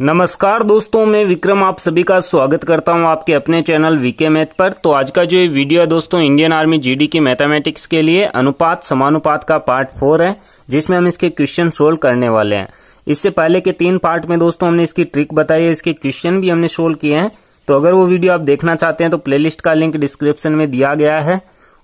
नमस्कार दोस्तों मैं विक्रम आप सभी का स्वागत करता हूं आपके अपने चैनल वीके मैथ पर तो आज का जो ये वीडियो है दोस्तों इंडियन आर्मी जीडी की मैथमेटिक्स के लिए अनुपात समानुपात का पार्ट फोर है जिसमें हम इसके क्वेश्चन सोल्व करने वाले हैं इससे पहले के तीन पार्ट में दोस्तों हमने इसकी ट्रिक बताई है इसके क्वेश्चन भी हमने सोल्व किए हैं तो अगर वो वीडियो आप देखना चाहते हैं तो प्ले का लिंक डिस्क्रिप्शन में दिया गया है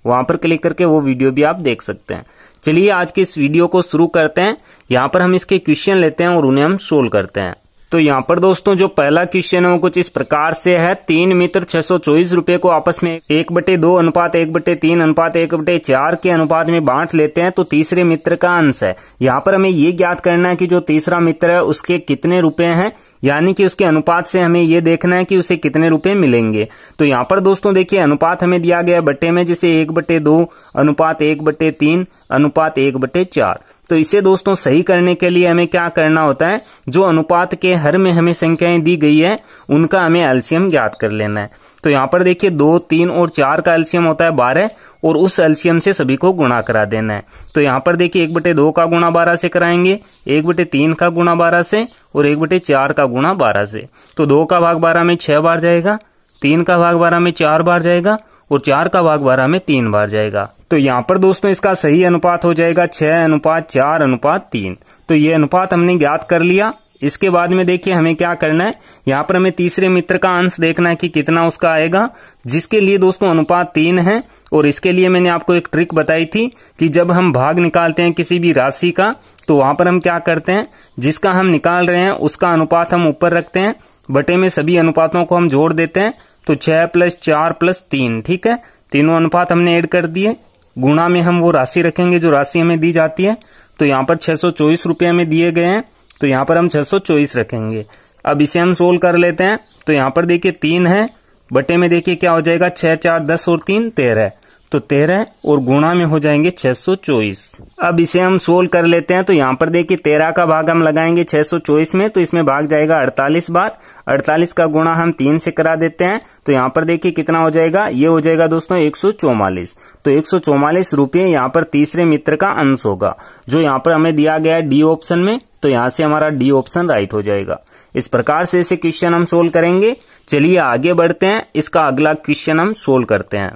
वहां पर क्लिक करके वो वीडियो भी आप देख सकते हैं चलिए आज के इस वीडियो को शुरू करते हैं यहाँ पर हम इसके क्वेश्चन लेते हैं और उन्हें हम सोल्व करते हैं तो यहाँ पर दोस्तों जो पहला क्वेश्चन है वो कुछ इस प्रकार से है तीन मित्र छह सौ चौबीस रूपये को आपस में एक बटे दो अनुपात एक बटे तीन अनुपात एक बटे चार के अनुपात में बांट लेते हैं तो तीसरे मित्र का अंश है यहाँ पर हमें ये ज्ञात करना है कि जो तीसरा मित्र है उसके कितने रुपए है यानी कि उसके अनुपात से हमें ये देखना है कि उसे कितने रुपए मिलेंगे तो यहाँ पर दोस्तों देखिए अनुपात हमें दिया गया बटे में जैसे एक बटे दो अनुपात एक बटे तीन अनुपात एक बटे चार तो इसे दोस्तों सही करने के लिए हमें क्या करना होता है जो अनुपात के हर में हमें संख्याएं दी गई है उनका हमें एल्सियम ज्ञात कर लेना है तो यहाँ पर देखिए दो तीन और चार का एल्सियम होता है बारह और उस एल्सियम से सभी को गुणा करा देना है तो यहाँ पर देखिए एक बटे दो का गुणा बारह से कराएंगे एक बटे तीन का गुणा बारह से और एक बटे चार का गुणा बारह से तो दो का भाग बारह में छह बार जाएगा तीन का भाग बारह में चार बार जाएगा और चार का भाग बारह में तीन बार जाएगा तो यहाँ पर दोस्तों इसका सही अनुपात हो जाएगा छह अनुपात चार अनुपात तीन तो ये अनुपात हमने ज्ञात कर लिया इसके बाद में देखिए हमें क्या करना है यहाँ पर हमें तीसरे मित्र का अंश देखना है कि कितना उसका आएगा जिसके लिए दोस्तों अनुपात तीन है और इसके लिए मैंने आपको एक ट्रिक बताई थी कि जब हम भाग निकालते हैं किसी भी राशि का तो वहां पर हम क्या करते हैं जिसका हम निकाल रहे हैं उसका अनुपात हम ऊपर रखते हैं बटे में सभी अनुपातों को हम जोड़ देते हैं तो छह प्लस चार प्लस तीन ठीक है तीनों अनुपात हमने ऐड कर दिए गुणा में हम वो राशि रखेंगे जो राशि हमें दी जाती है तो यहाँ पर छह सौ चौबीस रूपये हमें दिए गए हैं तो यहाँ पर हम छह सौ चौबीस रखेंगे अब इसे हम सोल्व कर लेते हैं तो यहाँ पर देखिए तीन है बटे में देखिए क्या हो जाएगा छह चार दस और तीन तेरह तो तेरह और गुणा में हो जाएंगे छह सौ चौबीस अब इसे हम सोल्व कर लेते हैं तो यहाँ पर देखिए तेरह का भाग हम लगाएंगे छह सौ चौबीस में तो इसमें भाग जाएगा अड़तालीस बार अड़तालीस का गुणा हम तीन से करा देते हैं तो यहाँ पर देखिए कितना हो जाएगा ये हो जाएगा दोस्तों एक सौ चौवालीस तो एक सौ चौवालीस रुपये यहाँ पर तीसरे मित्र का अंश होगा जो यहाँ पर हमें दिया गया है डी ऑप्शन में तो यहाँ से हमारा डी ऑप्शन राइट हो जाएगा इस प्रकार से इसे क्वेश्चन हम सोल्व करेंगे चलिए आगे बढ़ते हैं इसका अगला क्वेश्चन हम सोल्व करते हैं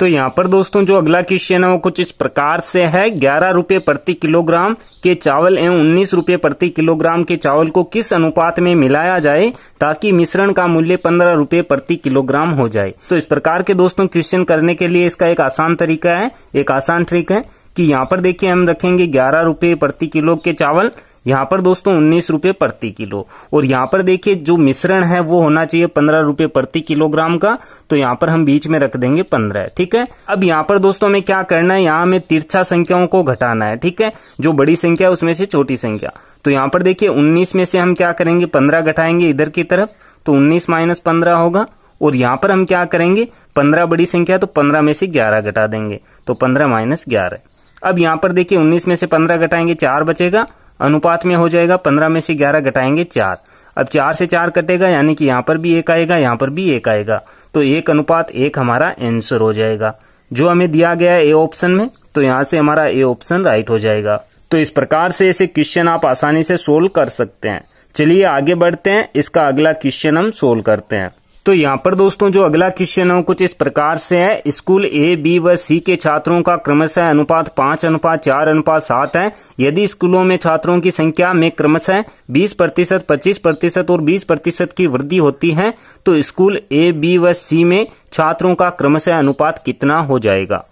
तो यहाँ पर दोस्तों जो अगला क्वेश्चन है वो कुछ इस प्रकार से है ग्यारह रूपए प्रति किलोग्राम के चावल एवं उन्नीस रूपए प्रति किलोग्राम के चावल को किस अनुपात में मिलाया जाए ताकि मिश्रण का मूल्य पंद्रह रूपए प्रति किलोग्राम हो जाए तो इस प्रकार के दोस्तों क्वेश्चन करने के लिए इसका एक आसान तरीका है एक आसान ट्रिक है कि यहाँ पर देखिए हम रखेंगे ग्यारह रूपए प्रति किलो के चावल यहाँ पर दोस्तों उन्नीस रूपये प्रति किलो और यहाँ पर देखिए जो मिश्रण है वो होना चाहिए पंद्रह रूपये प्रति किलोग्राम का तो यहाँ पर हम बीच में रख देंगे पंद्रह ठीक है अब यहाँ पर दोस्तों हमें क्या करना है यहाँ हमें तिरछा संख्याओं को घटाना है ठीक है जो बड़ी संख्या है उसमें से छोटी संख्या तो यहाँ पर देखिये उन्नीस में से हम क्या करेंगे पंद्रह घटाएंगे इधर की तरफ तो उन्नीस माइनस होगा और यहाँ पर हम क्या करेंगे पंद्रह बड़ी संख्या तो पंद्रह में से ग्यारह घटा देंगे तो पंद्रह माइनस ग्यारह अब यहाँ पर देखिए उन्नीस में से 15 घटाएंगे चार बचेगा अनुपात में हो जाएगा पंद्रह में से ग्यारह घटाएंगे चार अब चार से चार कटेगा यानी कि यहाँ पर भी एक आएगा यहाँ पर भी एक आएगा तो एक अनुपात एक हमारा एंसर हो जाएगा जो हमें दिया गया है ए ऑप्शन में तो यहाँ से हमारा ए ऑप्शन राइट हो जाएगा तो इस प्रकार से ऐसे क्वेश्चन आप आसानी से सोल्व कर सकते हैं चलिए आगे बढ़ते हैं इसका अगला क्वेश्चन हम सोल्व करते हैं तो यहाँ पर दोस्तों जो अगला क्वेश्चन है कुछ इस प्रकार से है स्कूल ए बी व सी के छात्रों का क्रमशः अनुपात पांच अनुपात चार अनुपात सात है यदि स्कूलों में छात्रों की संख्या में क्रमशः बीस प्रतिशत पच्चीस प्रतिशत और बीस प्रतिशत की वृद्धि होती है तो स्कूल ए बी व सी में छात्रों का क्रमशः अनुपात कितना हो जाएगा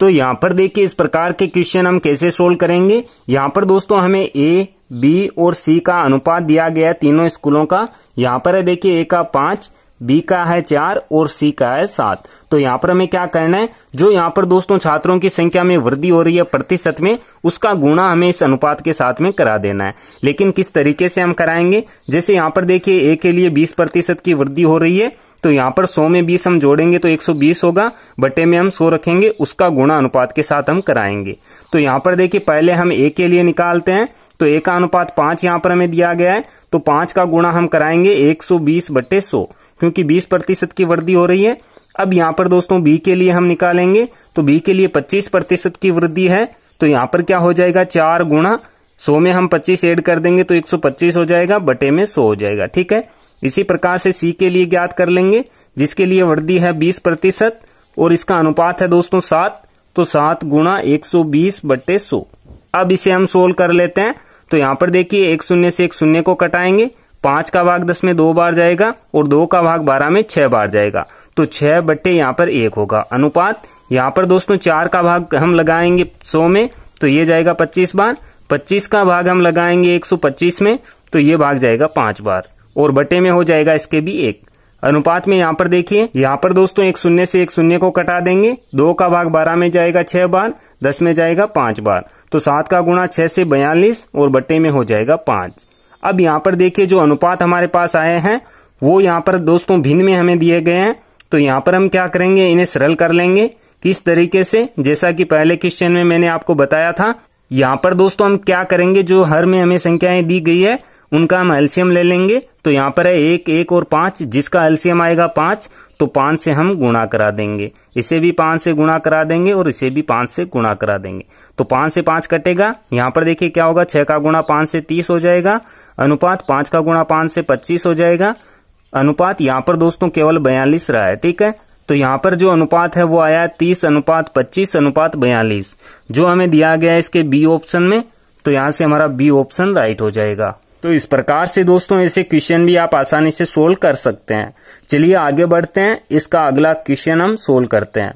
तो यहाँ पर देखिए इस प्रकार के क्वेश्चन हम कैसे सोल्व करेंगे यहाँ पर दोस्तों हमें ए बी और सी का अनुपात दिया गया तीनों स्कूलों का यहाँ पर है देखिए ए का पांच बी का है चार और सी का है सात तो यहाँ पर हमें क्या करना है जो यहाँ पर दोस्तों छात्रों की संख्या में वृद्धि हो रही है प्रतिशत में उसका गुणा हमें इस अनुपात के साथ में करा देना है लेकिन किस तरीके से हम कराएंगे जैसे यहाँ पर देखिए ए के लिए बीस प्रतिशत की वृद्धि हो रही है तो यहाँ पर 100 में 20 हम जोड़ेंगे तो 120 होगा बटे में हम 100 रखेंगे उसका गुणा अनुपात के साथ हम कराएंगे तो यहाँ पर देखिये पहले हम ए के लिए निकालते हैं तो ए का अनुपात पांच यहाँ पर हमें दिया गया है तो पांच का गुणा हम कराएंगे एक सौ बीस बटे सौ क्योंकि 20 प्रतिशत की वृद्धि हो रही है अब यहां पर दोस्तों बी के लिए हम निकालेंगे तो बी के लिए 25 प्रतिशत की वृद्धि है तो यहां पर क्या हो जाएगा चार गुणा सो में हम 25 ऐड कर देंगे तो 125 हो जाएगा बटे में 100 हो जाएगा ठीक है इसी प्रकार से सी के लिए ज्ञात कर लेंगे जिसके लिए वृद्धि है बीस प्रतिशत और इसका अनुपात है दोस्तों सात तो सात गुणा एक सौ बीस बटे सो अब इसे हम सोल्व कर लेते हैं तो यहाँ पर देखिए एक शून्य से एक शून्य को कटाएंगे पांच का भाग दस में दो बार जाएगा और दो का भाग बारह में छह बार जाएगा तो छह बट्टे यहाँ पर एक होगा अनुपात यहाँ पर दोस्तों चार का भाग हम लगाएंगे सौ में तो ये जाएगा पच्चीस बार पच्चीस का भाग हम लगाएंगे एक सौ पच्चीस में तो ये भाग जाएगा पांच बार और बटे में हो जाएगा इसके भी एक अनुपात में यहाँ पर देखिए यहाँ पर दोस्तों एक शून्य से एक शून्य को कटा देंगे दो का भाग बारह में जाएगा छह बार दस में जाएगा पांच बार तो सात का गुणा छह से बयालीस और बटे में हो जाएगा पांच अब यहाँ पर देखिए जो अनुपात हमारे पास आए हैं वो यहाँ पर दोस्तों भिन्न में हमें दिए गए हैं तो यहाँ पर हम क्या करेंगे इन्हें सरल कर लेंगे किस तरीके से जैसा कि पहले क्वेश्चन में मैंने आपको बताया था यहाँ पर दोस्तों हम क्या करेंगे जो हर में हमें संख्याएं दी गई है उनका हम एल्सियम ले लेंगे तो यहाँ पर है एक एक और पांच जिसका एल्सियम आएगा पांच तो पांच से हम गुणा करा देंगे इसे भी पांच से गुणा करा देंगे और इसे भी पांच से गुणा करा देंगे तो पांच से पांच कटेगा यहाँ पर देखिए क्या होगा छह का गुणा पांच से तीस हो जाएगा अनुपात पांच का गुणा पांच से पच्चीस हो जाएगा अनुपात यहाँ पर दोस्तों केवल बयालीस रहा है ठीक है तो यहां पर जो अनुपात है वो आया तीस अनुपात पच्चीस अनुपात बयालीस जो हमें दिया गया है इसके बी ऑप्शन में तो यहां से हमारा बी ऑप्शन राइट हो जाएगा तो इस प्रकार से दोस्तों ऐसे क्वेश्चन भी आप आसानी से सोल्व कर सकते हैं चलिए आगे बढ़ते हैं इसका अगला क्वेश्चन हम सोल्व करते हैं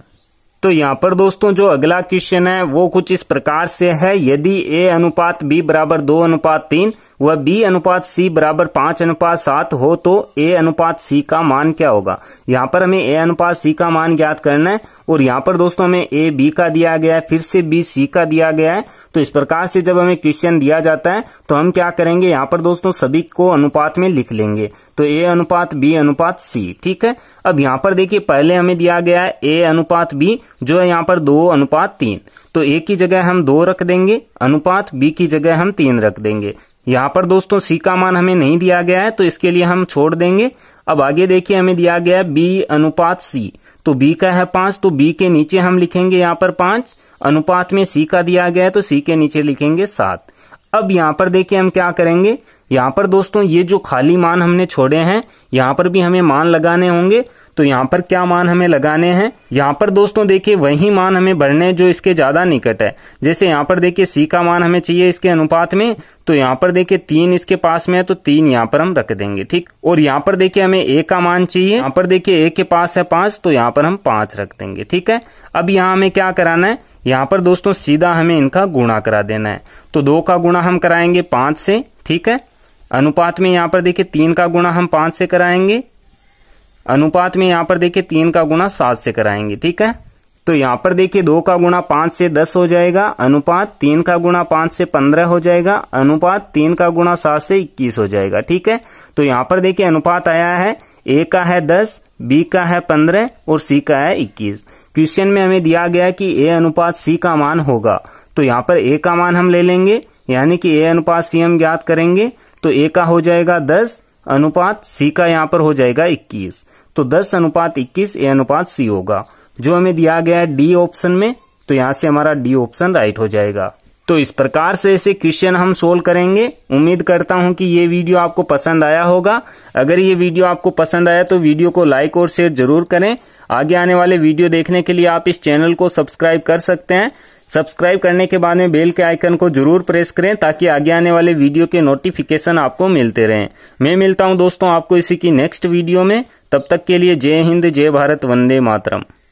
तो यहाँ पर दोस्तों जो अगला क्वेश्चन है वो कुछ इस प्रकार से है यदि ए अनुपात बी बराबर दो अनुपात तीन वह बी अनुपात सी बराबर पांच अनुपात सात हो तो ए अनुपात सी का मान क्या होगा यहाँ पर हमें ए अनुपात सी का मान ज्ञात करना है और यहाँ पर दोस्तों हमें ए बी का दिया गया है फिर से बी सी का दिया गया है तो इस प्रकार से जब हमें क्वेश्चन दिया जाता है तो हम क्या करेंगे यहाँ पर दोस्तों सभी को अनुपात में लिख लेंगे तो ए अनुपात बी अनुपात सी ठीक है अब यहाँ पर देखिए पहले हमें दिया गया है ए अनुपात बी जो है यहाँ पर दो अनुपात तीन तो ए की जगह हम दो रख देंगे अनुपात बी की जगह हम तीन रख देंगे यहाँ पर दोस्तों सी का मान हमें नहीं दिया गया है तो इसके लिए हम छोड़ देंगे अब आगे देखिए हमें दिया गया है बी अनुपात सी तो बी का है पांच तो बी के नीचे हम लिखेंगे यहाँ पर पांच अनुपात में सी का दिया गया है तो सी के नीचे लिखेंगे सात अब यहाँ पर देखिए हम क्या करेंगे यहाँ पर दोस्तों ये जो खाली मान हमने छोड़े हैं यहाँ पर भी हमें मान लगाने होंगे तो यहाँ पर क्या मान हमें लगाने हैं यहाँ पर दोस्तों देखिए वही मान हमें भरने जो इसके ज्यादा निकट है जैसे यहाँ पर देखिए सी का मान हमें चाहिए इसके अनुपात में तो यहाँ पर देखिए तीन इसके पास में है तो तीन यहाँ पर हम रख देंगे ठीक और यहाँ पर देखिए हमें ए का मान चाहिए यहाँ पर देखिए ए के पास है पांच तो यहाँ पर हम पांच रख देंगे ठीक है अब यहाँ हमें क्या कराना है यहाँ पर दोस्तों सीधा हमें इनका गुणा करा देना है तो दो का गुणा हम कराएंगे पांच से ठीक है अनुपात में यहाँ पर देखिए तीन का गुणा हम पांच से कराएंगे अनुपात में यहाँ पर देखिए तीन का गुणा सात से कराएंगे ठीक है तो यहाँ पर देखिए दो का गुणा पांच से दस हो जाएगा अनुपात तीन का गुणा पांच से पंद्रह हो जाएगा अनुपात तीन का गुणा सात से इक्कीस हो जाएगा ठीक है तो यहाँ पर देखिए अनुपात आया है ए का है दस बी का है पंद्रह और सी का है इक्कीस क्वेश्चन में हमें दिया गया कि ए अनुपात सी का मान होगा तो यहाँ पर ए का मान हम ले लेंगे यानी कि ए अनुपात सी हम ज्ञात करेंगे तो ए का हो जाएगा दस अनुपात सी का यहाँ पर हो जाएगा 21 तो 10 अनुपात 21 ए अनुपात सी होगा जो हमें दिया गया है डी ऑप्शन में तो यहाँ से हमारा डी ऑप्शन राइट हो जाएगा तो इस प्रकार से इसे क्वेश्चन हम सोल्व करेंगे उम्मीद करता हूं कि ये वीडियो आपको पसंद आया होगा अगर ये वीडियो आपको पसंद आया तो वीडियो को लाइक और शेयर जरूर करें आगे आने वाले वीडियो देखने के लिए आप इस चैनल को सब्सक्राइब कर सकते हैं सब्सक्राइब करने के बाद में बेल के आइकन को जरूर प्रेस करें ताकि आगे आने वाले वीडियो के नोटिफिकेशन आपको मिलते रहें मैं मिलता हूं दोस्तों आपको इसी की नेक्स्ट वीडियो में तब तक के लिए जय हिंद जय भारत वंदे मातरम